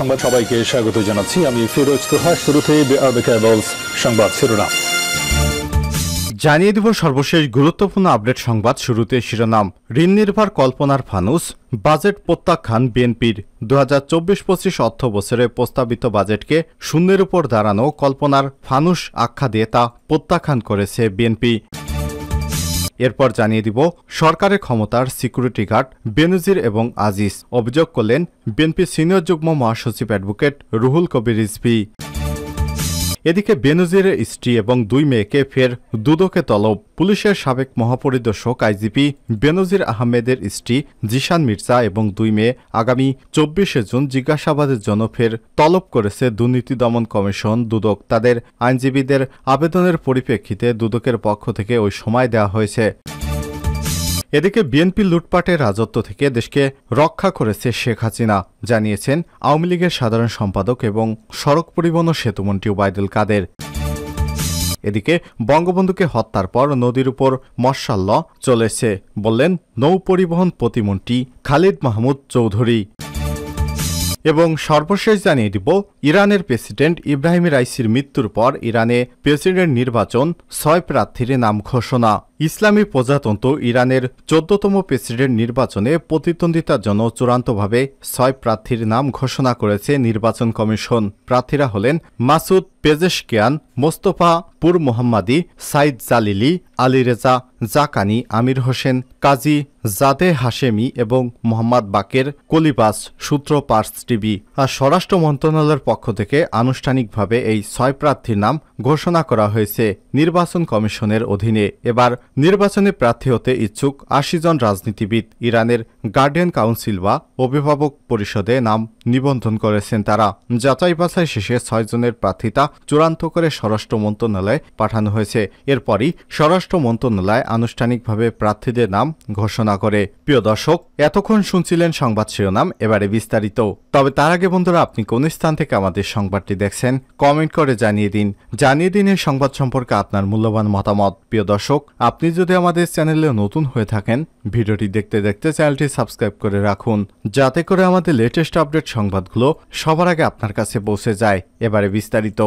সংবাদ সবাইকে স্বাগত জানাচ্ছি আমি ফিরোজ তোহা শুরুতে সংবাদ শিরোনাম জানিয়ে দিব সর্বশেষ গুরুত্বপূর্ণ আপডেট সংবাদ শুরুতে শিরোনাম ঋণ নির্ভর কল্পনার ফানুস বাজেট প্রত্যাখ্যান বিএনপির দু হাজার চব্বিশ পঁচিশ অর্থ বছরে প্রস্তাবিত বাজেটকে শূন্যের উপর দাঁড়ানো কল্পনার ফানুস আখ্যা দিয়ে তা প্রত্যাখ্যান করেছে বিএনপি এরপর জানিয়ে দিব সরকারের ক্ষমতার সিকিউরিটি গার্ড বেনজির এবং আজিজ অভিযোগ করলেন বিএনপি সিনিয়র যুগ্ম মহাসচিব অ্যাডভোকেট রুহুল কবির রিজভি এদিকে বেনজিরের স্ত্রী এবং দুই মেয়েকে ফের দুদকে তলব পুলিশের সাবেক মহাপরিদর্শক আইজিপি বেনজির আহমেদের স্ত্রী জিশান মির্জা এবং দুই মেয়ে আগামী চব্বিশে জুন জিজ্ঞাসাবাদের জন্য ফের তলব করেছে দুর্নীতি দমন কমিশন দুদক তাদের আইনজীবীদের আবেদনের পরিপ্রেক্ষিতে দুদকের পক্ষ থেকে ওই সময় দেওয়া হয়েছে এদিকে বিএনপি লুটপাটের রাজত্ব থেকে দেশকে রক্ষা করেছে শেখ হাসিনা জানিয়েছেন আওয়ামী লীগের সাধারণ সম্পাদক এবং সড়ক পরিবহন সেতুমন্ত্রী ওবায়দুল কাদের এদিকে বঙ্গবন্ধুকে হত্যার পর নদীর উপর মশাল্ল চলেছে বললেন নৌ পরিবহন প্রতিমন্ত্রী খালিদ মাহমুদ চৌধুরী এবং সর্বশেষ জানিয়ে দিব ইরানের প্রেসিডেন্ট ইব্রাহিম রাইসির মৃত্যুর পর ইরানে প্রেসিডেন্ট নির্বাচন ছয় প্রার্থীর নাম ঘোষণা ইসলামী প্রজাতন্ত্র ইরানের চোদ্দতম প্রেসিডেন্ট নির্বাচনে প্রতিদ্বন্দ্বিতার জন্য চূড়ান্তভাবে ছয় প্রার্থীর নাম ঘোষণা করেছে নির্বাচন কমিশন প্রার্থীরা হলেন মাসুদ পেজেশকিয়ান মোস্তফা পুর মোহাম্মাদি সাইদ জালিলি আলী রেজা জাকানি আমির হোসেন কাজী জাদে হাশেমি এবং মোহাম্মদ বাকের কলিবাস সূত্র পার্স টিভি আর স্বরাষ্ট্র মন্ত্রণালয়ের পক্ষ থেকে আনুষ্ঠানিকভাবে এই ছয় প্রার্থীর নাম ঘোষণা করা হয়েছে নির্বাচন কমিশনের অধীনে এবার নির্বাচনে প্রার্থী হতে ইচ্ছুক আশি জন রাজনীতিবিদ ইরানের গার্ডিয়ান কাউন্সিল বা অভিভাবক পরিষদে নাম নিবন্ধন করেছেন তারা যাচাই বাছাই শেষে ছয়জনের প্রার্থিতা চূড়ান্ত করে স্বরাষ্ট্র মন্ত্রণালয়ে পাঠানো হয়েছে এরপরই স্বরাষ্ট্র মন্ত্রণালয় আনুষ্ঠানিকভাবে প্রার্থীদের নাম ঘোষণা করে প্রিয় দর্শক এতক্ষণ শুনছিলেন সংবাদ শিরোনাম এবারে বিস্তারিত তবে তার আগে বন্ধুরা আপনি কোন স্থান থেকে আমাদের সংবাদটি দেখছেন কমেন্ট করে জানিয়ে দিন জানিয়ে দিন এই সংবাদ সম্পর্কে আপনার মূল্যবান মতামত প্রিয় দর্শক আপনি যদি আমাদের চ্যানেলে নতুন হয়ে থাকেন ভিডিওটি দেখতে দেখতে চ্যানেলটি সাবস্ক্রাইব করে রাখুন যাতে করে আমাদের লেটেস্ট আপডেট সংবাদগুলো সবার আগে আপনার কাছে পৌঁছে যায় এবারে বিস্তারিত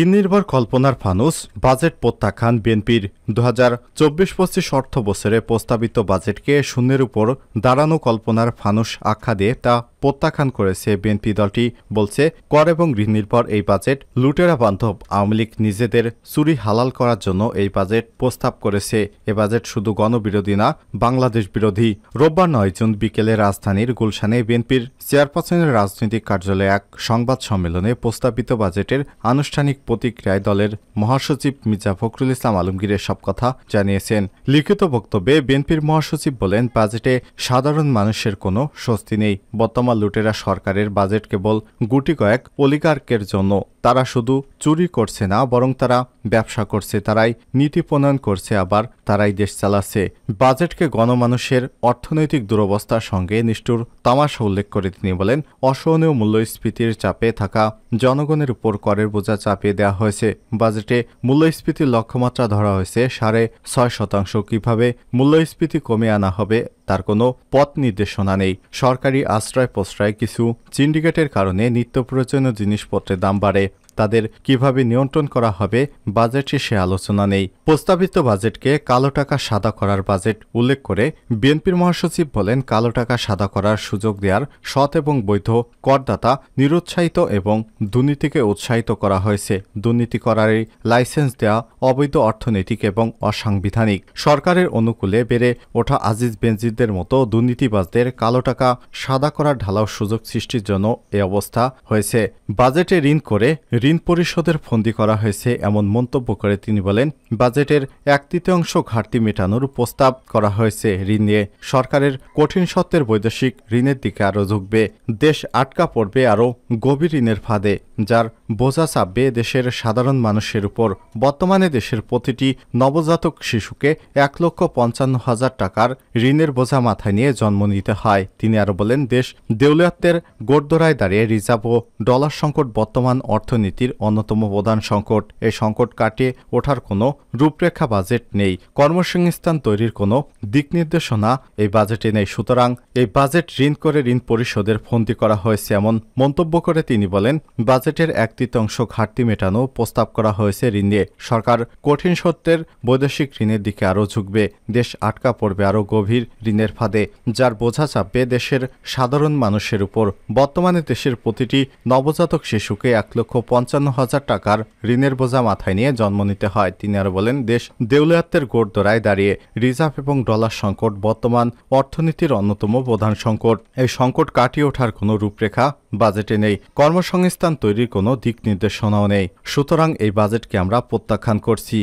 ঋণনির্ভর কল্পনার ফানুস বাজেট প্রত্যাখ্যান বিএনপির দু হাজার চব্বিশ পঁচিশ অর্থ বছরে প্রস্তাবিত বাজেটকে শূন্যের উপর দাঁড়ানো কল্পনার ফানুস আখ্যা দিয়ে তা প্রত্যাখ্যান করেছে বিএনপি দলটি বলছে কর এবং ঋণনির্ভর এই বাজেট লুটেরা বান্ধব আওয়ামী লীগ নিজেদের চুরি হালাল করার জন্য এই বাজেট প্রস্তাব করেছে এ বাজেট শুধু গণবিরোধী না বাংলাদেশ বিরোধী রোববার নয় জুন বিকেলে রাজধানীর গুলশানে বিএনপির চেয়ারপারসনের রাজনৈতিক কার্যালয়ে এক সংবাদ সম্মেলনে প্রস্তাবিত বাজেটের আনুষ্ঠানিক প্রতিক্রিয়ায় দলের মহাসচিব মির্জা ফখরুল ইসলাম আলমগীরের সব কথা জানিয়েছেন লিখিত বক্তব্যে বিএনপির মহাসচিব বলেন বাজেটে সাধারণ মানুষের কোনো স্বস্তি নেই বর্তমান লুটেরা সরকারের বাজেট কেবল গুটি কয়েক অলিকার্কের জন্য তারা শুধু চুরি করছে না বরং তারা ব্যবসা করছে তারাই নীতি প্রণয়ন করছে আবার তারাই দেশ চালাচ্ছে বাজেটকে গণমানুষের অর্থনৈতিক দুরবস্থার সঙ্গে নিষ্ঠুর তামাশা উল্লেখ করে তিনি বলেন অসহনীয় মূল্যস্ফীতির চাপে থাকা জনগণের উপর করের বোঝা চাপে বাড়িয়ে দেওয়া হয়েছে বাজেটে মূল্যস্ফীতির লক্ষ্যমাত্রা ধরা হয়েছে সাড়ে ছয় শতাংশ কিভাবে মূল্যস্ফীতি কমে আনা হবে তার কোনো পথ নির্দেশনা নেই সরকারি আশ্রয় প্রশ্রয় কিছু সিন্ডিকেটের কারণে নিত্য প্রয়োজনীয় জিনিসপত্রের দাম বাড়ে তাদের কিভাবে নিয়ন্ত্রণ করা হবে বাজেটে সে আলোচনা নেই প্রস্তাবিত বাজেটকে কালো টাকা সাদা করার বাজেট উল্লেখ করে বিএনপির মহাসচিব বলেন কালো টাকা সাদা করার সুযোগ দেওয়ার সৎ এবং বৈধ করদাতা নিরুৎসাহিত এবং দুর্নীতিকে উৎসাহিত করা হয়েছে দুর্নীতি করারই লাইসেন্স দেওয়া অবৈধ অর্থনৈতিক এবং অসাংবিধানিক সরকারের অনুকূলে বেড়ে ওঠা আজিজ বেনজিদের মতো দুর্নীতিবাজদের কালো টাকা সাদা করার ঢালাও সুযোগ সৃষ্টির জন্য এ অবস্থা হয়েছে বাজেটে ঋণ করে ঋণ পরিশোধের ফন্দি করা হয়েছে এমন মন্তব্য করে তিনি বলেন বাজেটের এক তৃতীয়াংশ ঘাটতি মেটানোর প্রস্তাব করা হয়েছে ঋণ নিয়ে সরকারের কঠিন সত্যের বৈদেশিক ঋণের দিকে আরও ঝুঁকবে দেশ আটকা পড়বে আরও গভীর ঋণের ফাঁদে যার বোঝা চাপবে দেশের সাধারণ মানুষের উপর বর্তমানে দেশের প্রতিটি নবজাতক শিশুকে এক লক্ষ পঞ্চান্ন হাজার টাকার ঋণের বোঝা মাথায় নিয়ে জন্ম নিতে হয় তিনি আরও বলেন দেশ দেউলিয়াত্বের গোরদোরায় দাঁড়িয়ে রিজার্ভ ও ডলার সংকট বর্তমান অর্থনীতি অর্থনীতির অন্যতম প্রধান সংকট এই সংকট কাটিয়ে ওঠার কোনো রূপরেখা বাজেট নেই কর্মসংস্থান তৈরির কোনো দিক নির্দেশনা এই বাজেটে নেই সুতরাং এই বাজেট ঋণ করে ঋণ পরিশোধের ফন্দি করা হয়েছে এমন মন্তব্য করে তিনি বলেন বাজেটের এক তৃতীয়াংশ ঘাটতি মেটানো প্রস্তাব করা হয়েছে ঋণ নিয়ে সরকার কঠিন সত্যের বৈদেশিক ঋণের দিকে আরও ঝুঁকবে দেশ আটকা পড়বে আরও গভীর ঋণের ফাঁদে যার বোঝা চাপবে দেশের সাধারণ মানুষের উপর বর্তমানে দেশের প্রতিটি নবজাতক শিশুকে এক লক্ষ পঞ্চান্ন হাজার টাকার ঋণের বোঝা মাথায় নিয়ে জন্ম নিতে হয় তিনি আরও বলেন দেশ দেউলিয়াত্বের গোড়দোড়ায় দাঁড়িয়ে রিজার্ভ এবং ডলার সংকট বর্তমান অর্থনীতির অন্যতম প্রধান সংকট এই সংকট কাটিয়ে ওঠার কোনো রূপরেখা বাজেটে নেই কর্মসংস্থান তৈরির কোনো দিক নির্দেশনাও নেই সুতরাং এই বাজেটকে আমরা প্রত্যাখ্যান করছি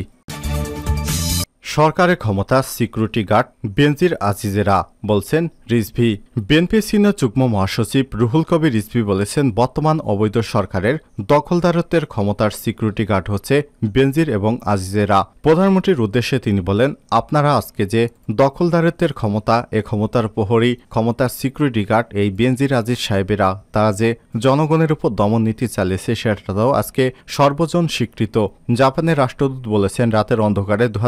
সরকারের ক্ষমতা সিকিউরিটি গার্ড বেনজির আজিজেরা বলছেন রিজভি বিএনপি সিনিয়র যুগ্ম মহাসচিব রুহুল কবির রিজভি বলেছেন বর্তমান অবৈধ সরকারের দখলদারত্বের ক্ষমতার সিকিউরিটি গার্ড হচ্ছে বেনজির এবং আজিজেরা প্রধানমন্ত্রীর উদ্দেশ্যে তিনি বলেন আপনারা আজকে যে দখলদারত্বের ক্ষমতা এ ক্ষমতার প্রহরী ক্ষমতার সিকিউরিটি গার্ড এই বেনজির আজিজ সাহেবেরা তারা যে জনগণের উপর দমন নীতি চালিয়েছে সেটাও আজকে সর্বজন স্বীকৃত জাপানের রাষ্ট্রদূত বলেছেন রাতের অন্ধকারে দু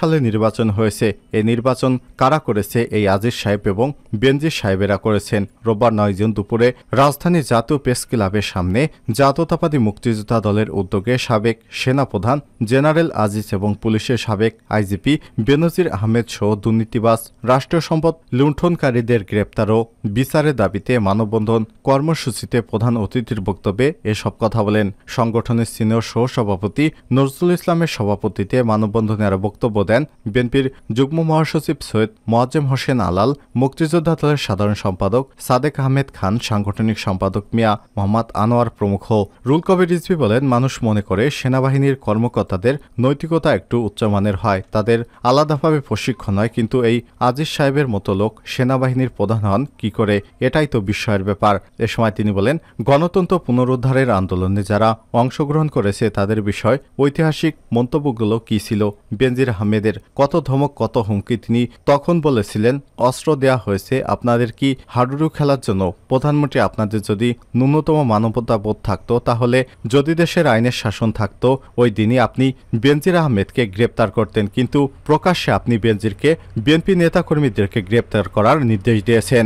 সালে নির্বাচন হয়েছে এই নির্বাচন কারা করেছে এই আজিজ সাহেব এবং বেনজির সাহেবেরা করেছেন রোববার নয় জুন দুপুরে রাজধানী জাতীয় প্রেস ক্লাবের সামনে জাতীয়তাবাদী মুক্তিযোদ্ধা দলের উদ্যোগে সাবেক সেনাপ্রধান জেনারেল আজিজ এবং পুলিশের সাবেক আইজিপি বেনজির আহমেদ সহ দুর্নীতিবাস রাষ্ট্রীয় সম্পদ লুণ্ঠনকারীদের গ্রেপ্তার ও বিচারের দাবিতে মানববন্ধন কর্মসূচিতে প্রধান অতিথির বক্তব্যে এসব কথা বলেন সংগঠনের সিনিয়র সহ সভাপতি নজরুল ইসলামের সভাপতিতে মানববন্ধনে আরো বক্তব্য দেন বিএনপির যুগ্ম মহাসচিব সৈয়দ মোয়াজ্জেম হোসেন হোসেন আলাল মুক্তিযোদ্ধা দলের সাধারণ সম্পাদক সাদেক আহমেদ খান সাংগঠনিক সম্পাদক মিয়া মোহাম্মদ আনোয়ার প্রমুখ রুল কবির রিজভি বলেন মানুষ মনে করে সেনাবাহিনীর কর্মকর্তাদের নৈতিকতা একটু উচ্চমানের হয় তাদের আলাদাভাবে প্রশিক্ষণ হয় কিন্তু এই আজিজ সাহেবের মতো লোক সেনাবাহিনীর প্রধান হন কি করে এটাই তো বিস্ময়ের ব্যাপার এ সময় তিনি বলেন গণতন্ত্র পুনরুদ্ধারের আন্দোলনে যারা অংশগ্রহণ করেছে তাদের বিষয় ঐতিহাসিক মন্তব্যগুলো কি ছিল বেনজির আহমেদের কত ধমক কত হুমকি তিনি তখন বলেছিলেন অস্ত্র দেয়া হয়েছে আপনাদের কি হাডুডু খেলার জন্য প্রধানমন্ত্রী আপনাদের যদি ন্যূনতম মানবতাবোধ থাকতো তাহলে যদি দেশের আইনের শাসন থাকতো ওই দিনই আপনি বেনজির আহমেদকে গ্রেপ্তার করতেন কিন্তু প্রকাশ্যে আপনি বেনজিরকে বিএনপি নেতাকর্মীদেরকে গ্রেপ্তার করার নির্দেশ দিয়েছেন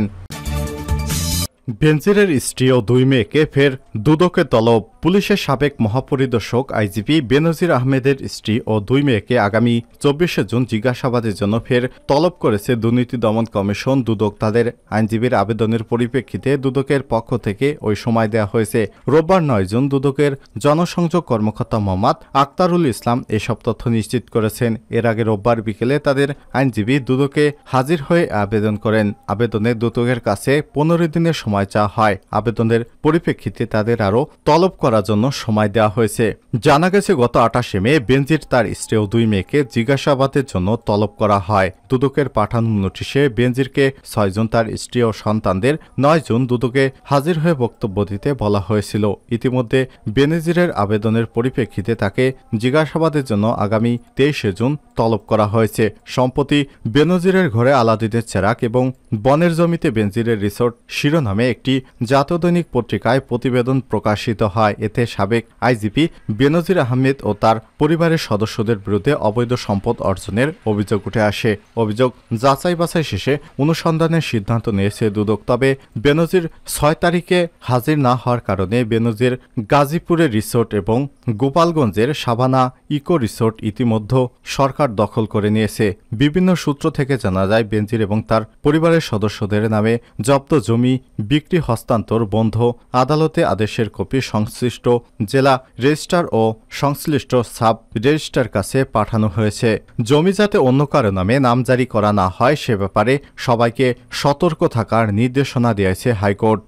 বেনজিরের স্ত্রী ও দুই মেয়েকে ফের দুদকে তলব পুলিশের সাবেক মহাপরিদর্শক আইজিপি বেনজির আহমেদের স্ত্রী ও দুই মেয়েকে আগামী চব্বিশে জুন জিজ্ঞাসাবাদের জন্য ফের তলব করেছে দুর্নীতি দমন কমিশন দুদক তাদের আইনজীবীর আবেদনের পরিপ্রেক্ষিতে দুদকের পক্ষ থেকে ওই সময় দেয়া হয়েছে রোববার নয় জুন দুদকের জনসংযোগ কর্মকর্তা মোহাম্মদ আক্তারুল ইসলাম এসব তথ্য নিশ্চিত করেছেন এর আগে রোববার বিকেলে তাদের আইনজীবী দুদকে হাজির হয়ে আবেদন করেন আবেদনে দুদকের কাছে পনেরো দিনের সময় সময় চাওয়া হয় আবেদনের পরিপ্রেক্ষিতে তাদের আরও তলব করার জন্য সময় দেওয়া হয়েছে জানা গেছে গত আঠাশে মে বেনজির তার স্ত্রী ও দুই মেয়েকে জিজ্ঞাসাবাদের জন্য তলব করা হয় দুদকের পাঠানো নোটিশে বেনজিরকে ছয়জন তার স্ত্রী ও সন্তানদের নয় জুন দুদকে হাজির হয়ে বক্তব্য দিতে বলা হয়েছিল ইতিমধ্যে বেনজিরের আবেদনের পরিপ্রেক্ষিতে তাকে জিজ্ঞাসাবাদের জন্য আগামী তেইশে জুন তলব করা হয়েছে সম্প্রতি বেনজিরের ঘরে আলাদিদের চেরাক এবং বনের জমিতে বেনজিরের রিসোর্ট শিরোনামে নামে একটি জাতদৈনিক দৈনিক পত্রিকায় প্রতিবেদন প্রকাশিত হয় এতে সাবেক আইজিপি বেনজির আহমেদ ও তার পরিবারের সদস্যদের বিরুদ্ধে অবৈধ সম্পদ অর্জনের অভিযোগ উঠে আসে অভিযোগ যাচাই বাছাই শেষে অনুসন্ধানের সিদ্ধান্ত নিয়েছে দুদক তবে বেনজির ছয় তারিখে হাজির না হওয়ার কারণে বেনজির গাজীপুরের রিসোর্ট এবং গোপালগঞ্জের সাবানা ইকো রিসোর্ট ইতিমধ্যে সরকার দখল করে নিয়েছে বিভিন্ন সূত্র থেকে জানা যায় বেনজির এবং তার পরিবারের সদস্যদের নামে জব্দ জমি বিক্রি হস্তান্তর বন্ধ আদালতে আদেশের কপি সংশ্লিষ্ট জেলা রেজিস্ট্রার ও সংশ্লিষ্ট সাব রেজিস্ট্রার কাছে পাঠানো হয়েছে জমি যাতে অন্য কারো নামে নামজারি করা না হয় সে ব্যাপারে সবাইকে সতর্ক থাকার নির্দেশনা দিয়েছে হাইকোর্ট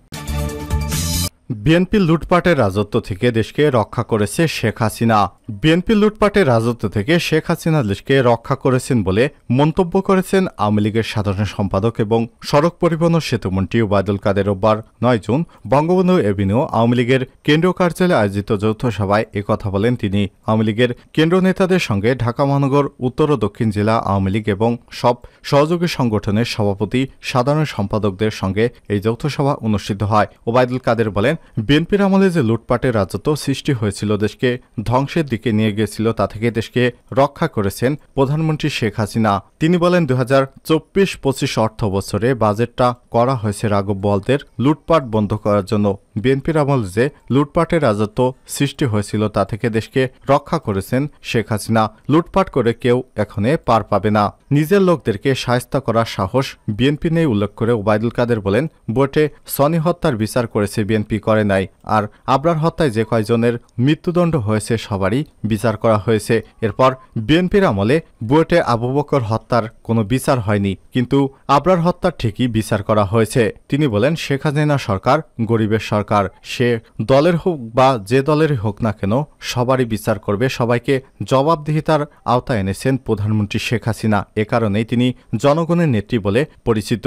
বিএনপি লুটপাটের রাজত্ব থেকে দেশকে রক্ষা করেছে শেখ হাসিনা বিএনপি লুটপাটের রাজত্ব থেকে শেখ হাসিনা দেশকে রক্ষা করেছেন বলে মন্তব্য করেছেন আওয়ামী লীগের সাধারণ সম্পাদক এবং সড়ক পরিবহন সেতুমন্ত্রী ওবায়দুল কাদের রোববার নয় জুন বঙ্গবন্ধু এভিনিউ আওয়ামী লীগের কেন্দ্রীয় কার্যালয়ে আয়োজিত যৌথ সভায় একথা বলেন তিনি আওয়ামী লীগের কেন্দ্র নেতাদের সঙ্গে ঢাকা মহানগর উত্তর ও দক্ষিণ জেলা আওয়ামী লীগ এবং সব সহযোগী সংগঠনের সভাপতি সাধারণ সম্পাদকদের সঙ্গে এই যৌথ সভা অনুষ্ঠিত হয় ওবায়দুল কাদের বলেন বিএনপির আমলে যে লুটপাটের রাজত্ব সৃষ্টি হয়েছিল দেশকে ধ্বংসের দিকে নিয়ে গিয়েছিল তা থেকে দেশকে রক্ষা করেছেন প্রধানমন্ত্রী শেখ হাসিনা তিনি বলেন দু হাজার চব্বিশ পঁচিশ অর্থ বছরে বাজেটটা করা হয়েছে রাঘব বলদের লুটপাট বন্ধ করার জন্য বিএনপির আমল যে লুটপাটের রাজত্ব সৃষ্টি হয়েছিল তা থেকে দেশকে রক্ষা করেছেন শেখ হাসিনা লুটপাট করে কেউ এখনে পার পাবে না নিজের লোকদেরকে সাহস্তা করার সাহস বিএনপি নেই উল্লেখ করে ওবায়দুল কাদের বলেন বোটে সনি হত্যার বিচার করেছে বিএনপি করে নাই আর আবরার হত্যায় যে কয়জনের মৃত্যুদণ্ড হয়েছে সবারই বিচার করা হয়েছে এরপর বিএনপির আমলে বুয়েটে আবু বকর হত্যার কোনো বিচার হয়নি কিন্তু আবরার হত্যার ঠিকই বিচার করা হয়েছে তিনি বলেন শেখ হাসিনা সরকার গরিবের সরকার সে দলের হোক বা যে দলের হোক না কেন সবারই বিচার করবে সবাইকে জবাবদিহিতার আওতায় এনেছেন প্রধানমন্ত্রী শেখ হাসিনা এ কারণেই তিনি জনগণের নেত্রী বলে পরিচিত